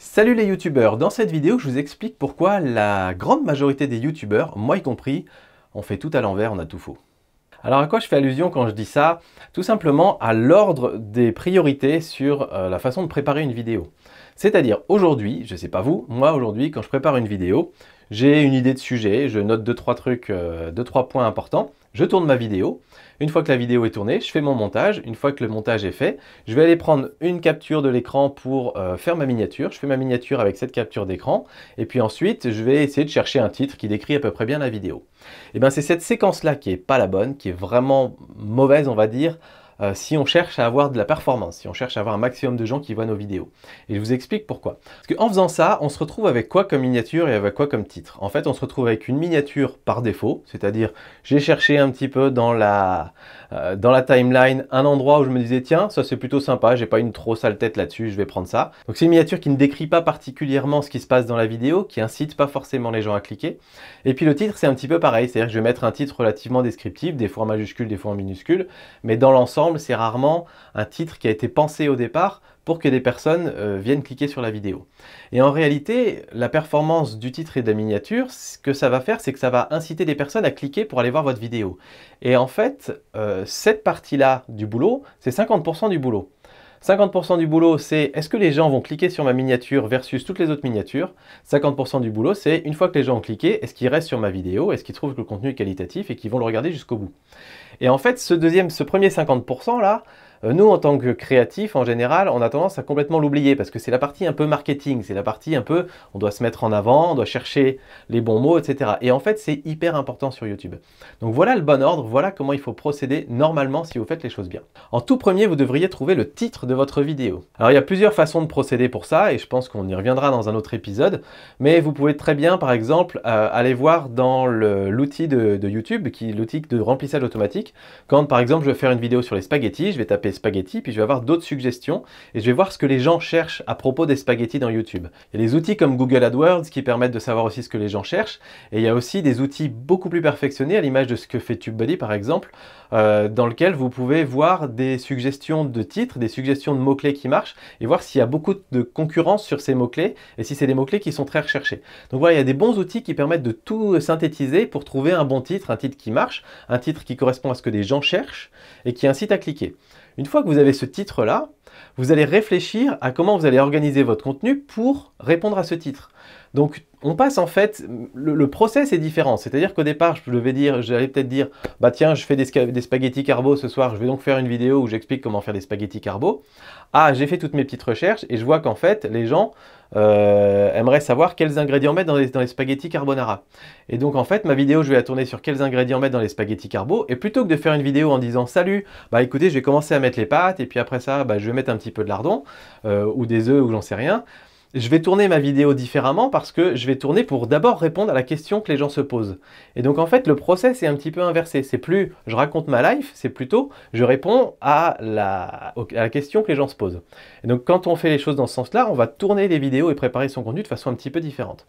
Salut les youtubeurs, dans cette vidéo je vous explique pourquoi la grande majorité des youtubeurs, moi y compris, on fait tout à l'envers, on a tout faux. Alors à quoi je fais allusion quand je dis ça Tout simplement à l'ordre des priorités sur euh, la façon de préparer une vidéo. C'est-à-dire aujourd'hui, je ne sais pas vous, moi aujourd'hui quand je prépare une vidéo, j'ai une idée de sujet, je note 2-3 trucs, 2 euh, trois points importants, je tourne ma vidéo. Une fois que la vidéo est tournée, je fais mon montage. Une fois que le montage est fait, je vais aller prendre une capture de l'écran pour euh, faire ma miniature. Je fais ma miniature avec cette capture d'écran. Et puis ensuite, je vais essayer de chercher un titre qui décrit à peu près bien la vidéo. Et eh bien c'est cette séquence-là qui est pas la bonne, qui est vraiment mauvaise, on va dire, euh, si on cherche à avoir de la performance, si on cherche à avoir un maximum de gens qui voient nos vidéos. Et je vous explique pourquoi. Parce qu'en faisant ça, on se retrouve avec quoi comme miniature et avec quoi comme titre En fait, on se retrouve avec une miniature par défaut, c'est-à-dire j'ai cherché un petit peu dans la, euh, dans la timeline un endroit où je me disais tiens, ça c'est plutôt sympa, j'ai pas une trop sale tête là-dessus, je vais prendre ça. Donc c'est une miniature qui ne décrit pas particulièrement ce qui se passe dans la vidéo, qui incite pas forcément les gens à cliquer. Et puis le titre, c'est un petit peu pareil, c'est-à-dire que je vais mettre un titre relativement descriptif, des fois en majuscule, des fois en minuscule, mais dans l'ensemble, c'est rarement un titre qui a été pensé au départ pour que des personnes euh, viennent cliquer sur la vidéo. Et en réalité, la performance du titre et de la miniature, ce que ça va faire, c'est que ça va inciter des personnes à cliquer pour aller voir votre vidéo. Et en fait, euh, cette partie-là du boulot, c'est 50% du boulot. 50% du boulot, c'est est-ce que les gens vont cliquer sur ma miniature versus toutes les autres miniatures 50% du boulot, c'est une fois que les gens ont cliqué, est-ce qu'ils restent sur ma vidéo Est-ce qu'ils trouvent que le contenu est qualitatif et qu'ils vont le regarder jusqu'au bout Et en fait, ce, deuxième, ce premier 50% là, euh, nous, en tant que créatifs, en général, on a tendance à complètement l'oublier parce que c'est la partie un peu marketing, c'est la partie un peu, on doit se mettre en avant, on doit chercher les bons mots, etc. Et en fait, c'est hyper important sur YouTube. Donc voilà le bon ordre, voilà comment il faut procéder normalement si vous faites les choses bien. En tout premier, vous devriez trouver le titre de votre vidéo. Alors il y a plusieurs façons de procéder pour ça et je pense qu'on y reviendra dans un autre épisode, mais vous pouvez très bien, par exemple, euh, aller voir dans l'outil de, de YouTube, qui est l'outil de remplissage automatique. Quand par exemple je vais faire une vidéo sur les spaghettis, je vais taper spaghettis, puis je vais avoir d'autres suggestions et je vais voir ce que les gens cherchent à propos des spaghettis dans YouTube. Il y a des outils comme Google AdWords qui permettent de savoir aussi ce que les gens cherchent et il y a aussi des outils beaucoup plus perfectionnés à l'image de ce que fait TubeBuddy par exemple, euh, dans lequel vous pouvez voir des suggestions de titres, des suggestions de mots-clés qui marchent et voir s'il y a beaucoup de concurrence sur ces mots-clés et si c'est des mots-clés qui sont très recherchés. Donc voilà, il y a des bons outils qui permettent de tout synthétiser pour trouver un bon titre, un titre qui marche, un titre qui correspond à ce que les gens cherchent et qui incite à cliquer. Une fois que vous avez ce titre-là, vous allez réfléchir à comment vous allez organiser votre contenu pour répondre à ce titre. Donc on passe en fait, le, process est différent. C'est-à-dire qu'au départ, je devais dire, j'allais peut-être dire, bah tiens, je fais des, des, spaghettis carbo ce soir, je vais donc faire une vidéo où j'explique comment faire des spaghettis carbo. Ah, j'ai fait toutes mes petites recherches et je vois qu'en fait, les gens euh, aimerait savoir quels ingrédients mettre dans les, spaghettis carbonara. Et donc en fait, ma vidéo, je vais la tourner sur quels ingrédients mettre dans les spaghettis carbo. Et plutôt que de faire une vidéo en disant salut, bah écoutez, je vais commencer à mettre les pâtes et puis après ça, bah, je vais mettre un petit peu de lardon euh, ou des œufs ou j'en sais rien je vais tourner ma vidéo différemment parce que je vais tourner pour d'abord répondre à la question que les gens se posent. Et donc en fait, le process est un petit peu inversé. C'est plus je raconte ma life, c'est plutôt je réponds à la, question que les gens se posent. Et donc quand on fait les choses dans ce sens-là, on va tourner les vidéos et préparer son contenu de façon un petit peu différente.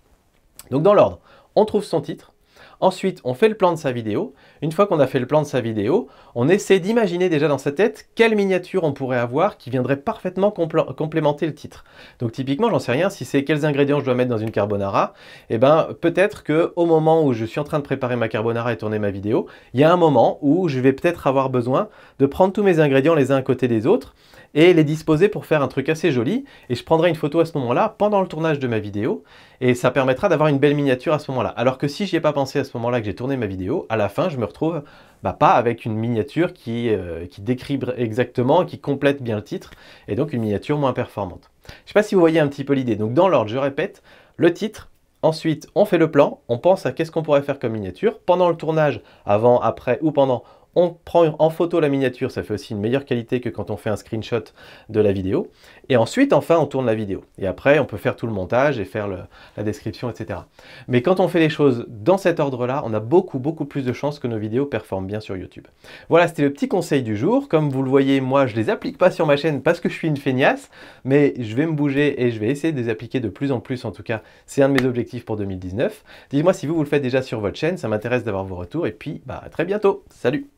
Donc dans l'ordre, on trouve son titre, Ensuite, on fait le plan de sa vidéo. Une fois qu'on a fait le plan de sa vidéo, on essaie d'imaginer déjà dans sa tête quelle miniature on pourrait avoir qui viendrait parfaitement complémenter le titre. Donc typiquement, j'en sais rien, si c'est quels ingrédients je dois mettre dans une carbonara, eh ben peut-être que au moment où je suis en train de préparer ma carbonara et tourner ma vidéo, il y a un moment où je vais peut-être avoir besoin de prendre tous mes ingrédients les uns à côté des autres et les disposer pour faire un truc assez joli. Et je prendrai une photo à ce moment-là, pendant le tournage de ma vidéo, et ça permettra d'avoir une belle miniature à ce moment-là. Alors que si j'y ai pas pensé à ce moment-là que j'ai tourné ma vidéo, à la fin, je me retrouve bah, pas avec une miniature qui, euh, décrit exactement, qui complète bien le titre, et donc une miniature moins performante. Je sais pas si vous voyez un petit peu l'idée. Donc dans l'ordre, je répète, le titre, Ensuite, on fait le plan, on pense à qu'est-ce qu'on pourrait faire comme miniature. Pendant le tournage, avant, après ou pendant, on prend en photo la miniature, ça fait aussi une meilleure qualité que quand on fait un screenshot de la vidéo. Et ensuite, enfin, on tourne la vidéo. Et après, on peut faire tout le montage et faire la description, etc. Mais quand on fait les choses dans cet ordre-là, on a beaucoup, beaucoup plus de chances que nos vidéos performent bien sur YouTube. Voilà, c'était le petit conseil du jour. Comme vous le voyez, moi, je ne les applique pas sur ma chaîne parce que je suis une feignasse, mais je vais me bouger et je vais essayer de les appliquer de plus en plus. En tout cas, c'est un de mes objectifs pour 2019. Dites-moi si vous, vous le faites déjà sur votre chaîne. Ça m'intéresse d'avoir vos retours. Et puis, bah, à très bientôt. Salut